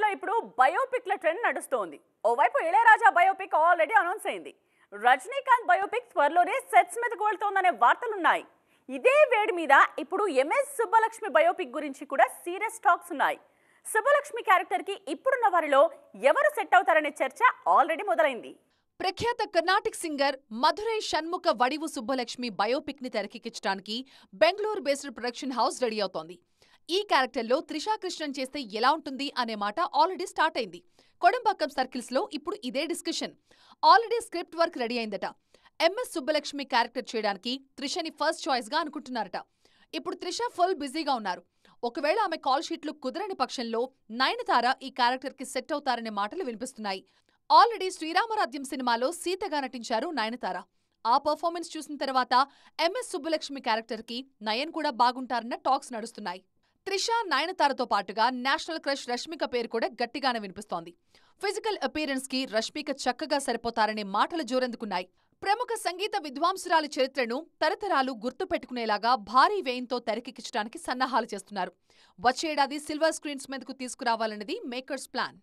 టాలీవుడ్ లో ఇప్పుడు బయోపిక్ల ట్రెండ్ నడుస్తోంది ఓవైపు ఇళయరాజా బయోపిక్ ఆల్రెడీ అనౌన్స్ అయింది రజనీకాంత్ బయోపిక్ త్వరలోనే సెట్స్ మీద కోల్తోందనే వార్తలున్నాయి ఇదే వేడి మీద ఇప్పుడు ఎంఎస్ సుబ్బలక్ష్మి బయోపిక్ గురించి కూడా సీరియస్ టాక్స్ ఉన్నాయి సుబ్బలక్ష్మి క్యారెక్టర్కి ఇప్పుడున్న వారిలో ఎవరు సెట్ అవుతారనే చర్చ ఆల్రెడీ మొదలైంది ప్రఖ్యాత కర్ణాటిక్ సింగర్ మధురై షణ్ముఖ వడివు సుబ్బలక్ష్మి బయోపిక్ ని తెరకెక్కించడానికి Bengaluru based production house ready అవుతోంది ఈ క్యారెక్టర్లో త్రిషా కృష్ణన్ చేస్తే ఎలా ఉంటుంది అనే మాట ఆల్రెడీ స్టార్ట్ అయింది సర్కిల్స్ సర్కిల్స్లో ఇప్పుడు ఇదే discussion already script work ready అయిందట ఎంఎస్ సుబ్బలక్ష్మి క్యారెక్టర్ చేయడానికి త్రిషని ఫస్ట్ చాయిస్గా అనుకుంటున్నారట ఇప్పుడు త్రిష ఫుల్ బిజీగా ఉన్నారు ఒకవేళ ఆమె కాల్ షీట్లు కుదరని పక్షంలో నయనతార ఈ క్యారెక్టర్కి సెట్ అవుతారనే మాటలు వినిపిస్తున్నాయి ఆల్రెడీ శ్రీరామరాధ్యం సినిమాలో సీతగా నటించారు నయనతార ఆ పర్ఫార్మెన్స్ చూసిన తర్వాత ఎంఎస్ సుబ్బలక్ష్మి క్యారెక్టర్కి నయన్ కూడా బాగుంటారన్న టాక్స్ నడుస్తున్నాయి త్రిష నయనతారతో పాటుగా నేషనల్ క్రష్ రష్మిక పేరు కూడా గట్టిగానే వినిపిస్తోంది ఫిజికల్ అపీరెన్స్ కి రష్మిక చక్కగా సరిపోతారనే మాటలు జోరందుకున్నాయి ప్రముఖ సంగీత విద్వాంసురాల చరిత్రను తరతరాలు గుర్తుపెట్టుకునేలాగా భారీ వ్యయంతో తెరకెక్కించడానికి సన్నాహాలు చేస్తున్నారు వచ్చేడాది సిల్వర్ స్క్రీన్స్ మీదకు తీసుకురావాలన్నది మేకర్స్ ప్లాన్